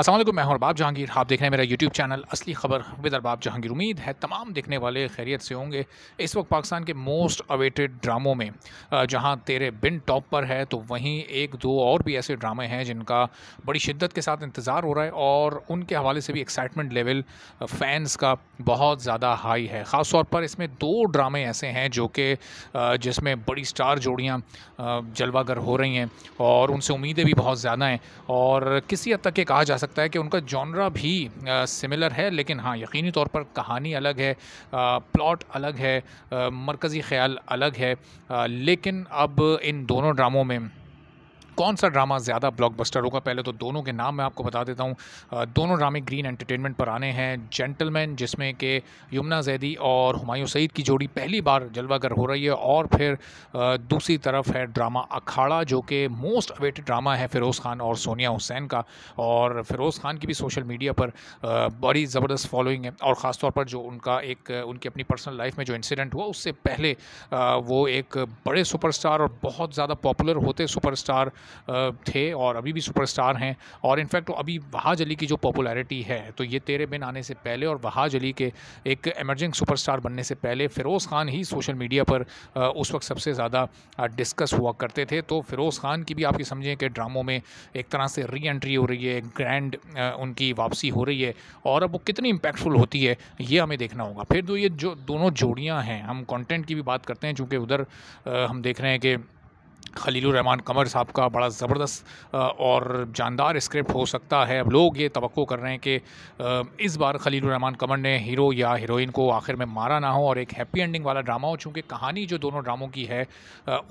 असल मैं अरबाब जहांगीर आप देख रहे हैं मेरा यूट्यूब चैनल असली खबर विद अरबाब जहांगीर उम्मीद है तमाम देखने वाले खैरियत से होंगे इस वक्त पाकिस्तान के मोस्ट अवेटेड ड्रामों में जहां तेरे बिन टॉप पर है तो वहीं एक दो और भी ऐसे ड्रामे हैं जिनका बड़ी शिद्दत के साथ इंतज़ार हो रहा है और उनके हवाले से भी एक्साइटमेंट लेवल फ़ैन्स का बहुत ज़्यादा हाई है ख़ास तौर पर इसमें दो ड्रामे ऐसे हैं जो कि जिसमें बड़ी स्टार जोड़ियाँ जलवागर हो रही हैं और उनसे उम्मीदें भी बहुत ज़्यादा हैं और किसी हद तक ये कहा जा सकता सकता है कि उनका जॉनरा भी सिमिलर है लेकिन हाँ यकीनी तौर पर कहानी अलग है प्लॉट अलग है मरकज़ी ख्याल अलग है लेकिन अब इन दोनों ड्रामों में कौन सा ड्रामा ज़्यादा ब्लॉकबस्टर होगा पहले तो दोनों के नाम मैं आपको बता देता हूँ दोनों ड्रामे ग्रीन एंटरटेनमेंट पर आने हैं जेंटलमैन जिसमें कि यमुना जैदी और हमायूं सईद की जोड़ी पहली बार जलवागर हो रही है और फिर दूसरी तरफ है ड्रामा अखाड़ा जो कि मोस्ट अवेटेड ड्रामा है फ़िरोज़ खान और सोनिया हुसैन का और फ़िरोज़ खान की भी सोशल मीडिया पर बड़ी ज़बरदस्त फॉलोइंग है और ख़ासतौर पर जो उनका एक उनकी अपनी पर्सनल लाइफ में जो इंसिडेंट हुआ उससे पहले वो एक बड़े सुपरस्टार और बहुत ज़्यादा पॉपुलर होते सुपरस्टार थे और अभी भी सुपरस्टार हैं और इनफैक्ट अभी वहाज अली की जो पॉपुलैरिटी है तो ये तेरे बिन आने से पहले और वहाज अली के एक एमर्जिंग सुपरस्टार बनने से पहले फ़िरोज़ ख़ान ही सोशल मीडिया पर उस वक्त सबसे ज़्यादा डिस्कस हुआ करते थे तो फ़िरोज़ ख़ान की भी आप ये समझें कि ड्रामों में एक तरह से री एंट्री हो रही है ग्रैंड उनकी वापसी हो रही है और अब वो कितनी इम्पैक्टफुल होती है ये हमें देखना होगा फिर तो ये जो दोनों जोड़ियाँ हैं हम कॉन्टेंट की भी बात करते हैं चूँकि उधर हम देख रहे हैं कि रहमान कमर साहब का बड़ा ज़बरदस्त और जानदार स्क्रिप्ट हो सकता है अब लोग ये तो कर रहे हैं कि इस बार रहमान कमर ने हीरो या हीरोइन को आखिर में मारा ना हो और एक हैप्पी एंडिंग वाला ड्रामा हो चूँकि कहानी जो दोनों ड्रामों की है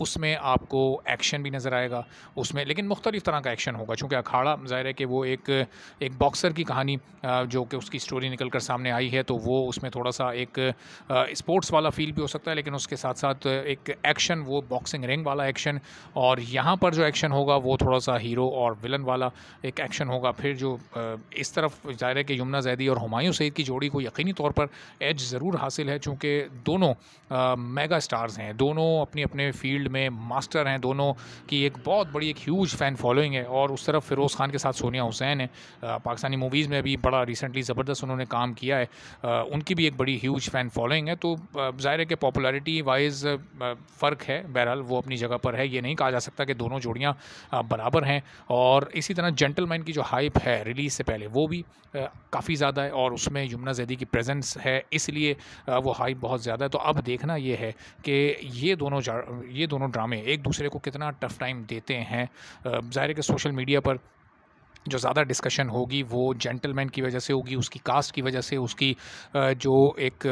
उसमें आपको एक्शन भी नज़र आएगा उसमें लेकिन मुख्तलिफ़ तरह का एक्शन होगा चूँकि अखाड़ा ज़ाहिर है कि वो एक एक बॉक्सर की कहानी जो कि उसकी स्टोरी निकल कर सामने आई है तो वो उसमें थोड़ा सा एक स्पोर्ट्स वाला फील भी हो सकता है लेकिन उसके साथ साथ एक एक्शन वो बॉक्सिंग रिंग वाला एक्शन और यहाँ पर जो एक्शन होगा वो थोड़ा सा हीरो और विलन वाला एक एक्शन होगा फिर जो इस तरफ ज़ाहिर है कि यमुना जैदी और हमायूं सईद की जोड़ी को यकीनी तौर पर एज ज़रूर हासिल है चूँकि दोनों मेगा स्टार्स हैं दोनों अपने अपने फील्ड में मास्टर हैं दोनों की एक बहुत बड़ी एक ह्यूज फ़ैन फॉलोइंग है और उस तरफ फिरोज़ खान के साथ सोनिया हुसैन है पाकिस्तानी मूवीज़ में भी बड़ा रिसेंटली ज़बरदस्त उन्होंने काम किया है उनकी भी एक बड़ी ह्यूज फ़ैन फॉलोइंग है तो ज़ाहिर है कि पॉपुलरिटी वाइज फ़र्क है बहरहाल वो अपनी जगह पर है ये ये नहीं कहा जा सकता कि दोनों जोड़ियाँ बराबर हैं और इसी तरह जेंटलमैन की जो हाइप है रिलीज़ से पहले वो भी काफ़ी ज़्यादा है और उसमें यमुना जैदी की प्रेजेंस है इसलिए वो हाइप बहुत ज़्यादा है तो अब देखना ये है कि ये दोनों ये दोनों ड्रामे एक दूसरे को कितना टफ टाइम देते हैं ज़ाहिर है कि सोशल मीडिया पर जो ज़्यादा डिस्कशन होगी वो जेंटलमैन की वजह से होगी उसकी कास्ट की वजह से उसकी जो एक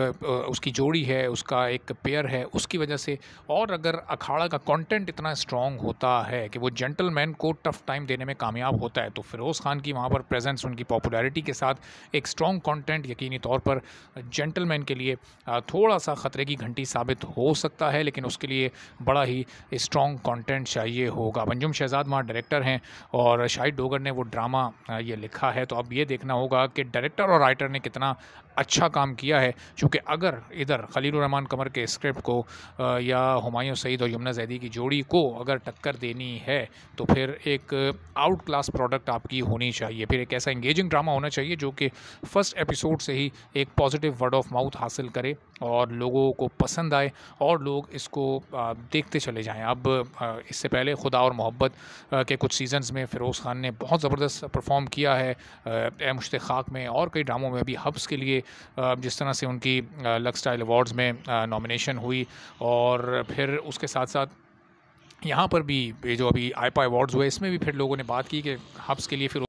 उसकी जोड़ी है उसका एक पेयर है उसकी वजह से और अगर अखाड़ा का कंटेंट इतना स्ट्रॉन्ग होता है कि वो जेंटलमैन को टफ टाइम देने में कामयाब होता है तो फिरोज़ खान की वहाँ पर प्रेजेंस उनकी पॉपुलैरिटी के साथ एक स्ट्रॉन्ग कॉन्टेंट यकीनी तौर पर जेंटलमैन के लिए थोड़ा सा ख़तरे की घंटी साबित हो सकता है लेकिन उसके लिए बड़ा ही स्ट्रॉन्ग कॉन्टेंट चाहिए होगा मंजुम शहजाद वहाँ डायरेक्टर हैं और शाहिद डोगर ने वो ड्रामा ड्रामा ये लिखा है तो अब ये देखना होगा कि डायरेक्टर और राइटर ने कितना अच्छा काम किया है क्योंकि अगर इधर खलील रहमान कमर के स्क्रिप्ट को या हमायूं सईद और यमुना जैदी की जोड़ी को अगर टक्कर देनी है तो फिर एक आउट क्लास प्रोडक्ट आपकी होनी चाहिए फिर एक ऐसा इंगेजिंग ड्रामा होना चाहिए जो कि फ़र्स्ट एपिसोड से ही एक पॉजिटिव वर्ड ऑफ माउथ हासिल करे और लोगों को पसंद आए और लोग इसको देखते चले जाएँ अब इससे पहले खुदा और मोहब्बत के कुछ सीजन्स में फ़िरोज़ ख़ान ने बहुत ज़बरदस्त जबरदस्त परफॉर्म किया है एम इश्तखाक में और कई ड्रामों में भी हब्स के लिए जिस तरह से उनकी लक स्टाइल अवार्ड्स में नॉमिनेशन हुई और फिर उसके साथ साथ यहाँ पर भी जो अभी आईपा अवार्ड्स हुए इसमें भी फिर लोगों ने बात की कि हब्स के लिए फिर